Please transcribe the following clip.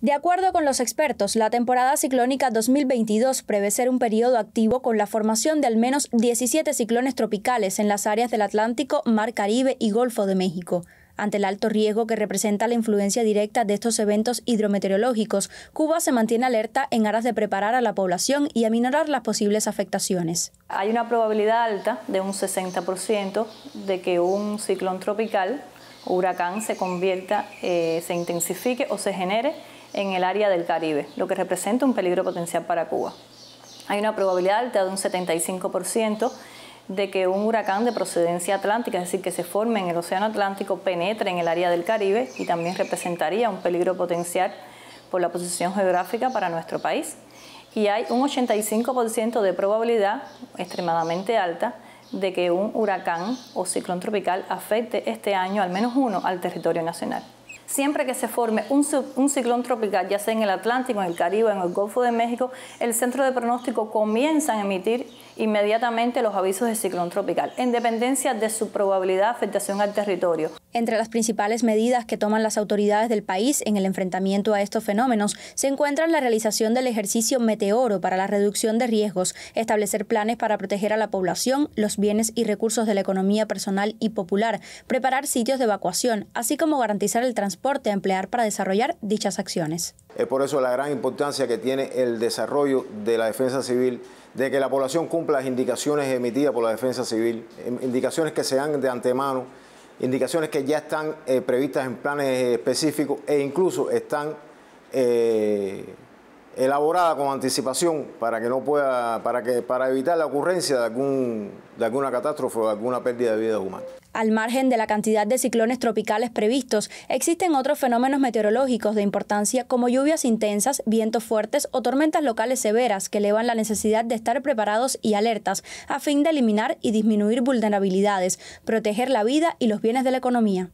De acuerdo con los expertos, la temporada ciclónica 2022 prevé ser un periodo activo con la formación de al menos 17 ciclones tropicales en las áreas del Atlántico, Mar Caribe y Golfo de México. Ante el alto riesgo que representa la influencia directa de estos eventos hidrometeorológicos, Cuba se mantiene alerta en aras de preparar a la población y aminorar las posibles afectaciones. Hay una probabilidad alta de un 60% de que un ciclón tropical huracán se convierta, eh, se intensifique o se genere en el área del Caribe, lo que representa un peligro potencial para Cuba. Hay una probabilidad alta de un 75% de que un huracán de procedencia atlántica, es decir, que se forme en el Océano Atlántico, penetre en el área del Caribe y también representaría un peligro potencial por la posición geográfica para nuestro país. Y hay un 85% de probabilidad, extremadamente alta, de que un huracán o ciclón tropical afecte este año al menos uno al territorio nacional. Siempre que se forme un, ciclón tropical, ya sea en el Atlántico, en el Caribe, en el Golfo de México, el centro de pronóstico comienza a emitir inmediatamente los avisos de ciclón tropical, en dependencia de su probabilidad de afectación al territorio. Entre las principales medidas que toman las autoridades del país en el enfrentamiento a estos fenómenos se encuentran la realización del ejercicio meteoro para la reducción de riesgos, establecer planes para proteger a la población, los bienes y recursos de la economía personal y popular, preparar sitios de evacuación, así como garantizar el transporte emplear para desarrollar dichas acciones. Es por eso la gran importancia que tiene el desarrollo de la defensa civil, de que la población cumpla las indicaciones emitidas por la defensa civil, em, indicaciones que se dan de antemano, indicaciones que ya están eh, previstas en planes eh, específicos e incluso están... Eh, elaborada con anticipación para que no pueda, para que, para evitar la ocurrencia de de alguna catástrofe o alguna pérdida de vida humana. Al margen de la cantidad de ciclones tropicales previstos, existen otros fenómenos meteorológicos de importancia como lluvias intensas, vientos fuertes o tormentas locales severas que elevan la necesidad de estar preparados y alertas a fin de eliminar y disminuir vulnerabilidades, proteger la vida y los bienes de la economía.